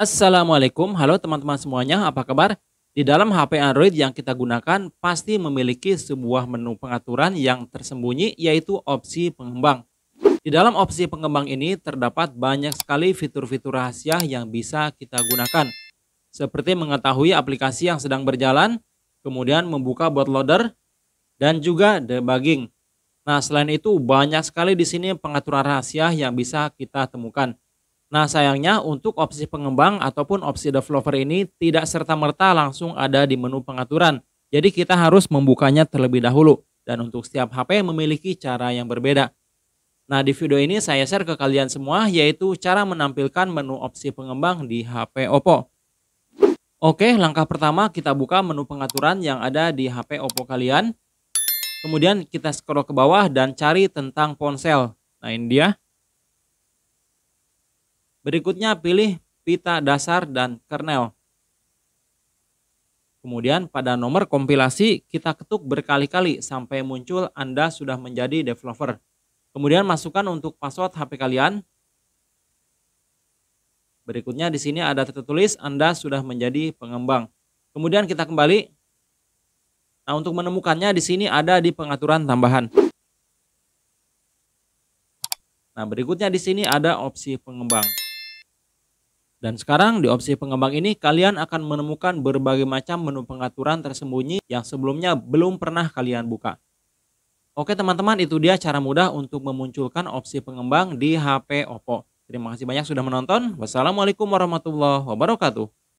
Assalamualaikum, halo teman-teman semuanya, apa kabar? Di dalam HP Android yang kita gunakan pasti memiliki sebuah menu pengaturan yang tersembunyi yaitu opsi pengembang. Di dalam opsi pengembang ini terdapat banyak sekali fitur-fitur rahasia yang bisa kita gunakan. Seperti mengetahui aplikasi yang sedang berjalan, kemudian membuka bootloader, dan juga debugging. Nah selain itu banyak sekali di sini pengaturan rahasia yang bisa kita temukan. Nah sayangnya untuk opsi pengembang ataupun opsi developer ini tidak serta-merta langsung ada di menu pengaturan. Jadi kita harus membukanya terlebih dahulu dan untuk setiap HP memiliki cara yang berbeda. Nah di video ini saya share ke kalian semua yaitu cara menampilkan menu opsi pengembang di HP Oppo. Oke langkah pertama kita buka menu pengaturan yang ada di HP Oppo kalian. Kemudian kita scroll ke bawah dan cari tentang ponsel. Nah ini dia. Berikutnya pilih pita dasar dan kernel. Kemudian pada nomor kompilasi kita ketuk berkali-kali sampai muncul Anda sudah menjadi developer. Kemudian masukkan untuk password HP kalian. Berikutnya di sini ada tertulis Anda sudah menjadi pengembang. Kemudian kita kembali. Nah, untuk menemukannya di sini ada di pengaturan tambahan. Nah, berikutnya di sini ada opsi pengembang. Dan sekarang di opsi pengembang ini kalian akan menemukan berbagai macam menu pengaturan tersembunyi yang sebelumnya belum pernah kalian buka. Oke teman-teman itu dia cara mudah untuk memunculkan opsi pengembang di HP Oppo. Terima kasih banyak sudah menonton. Wassalamualaikum warahmatullahi wabarakatuh.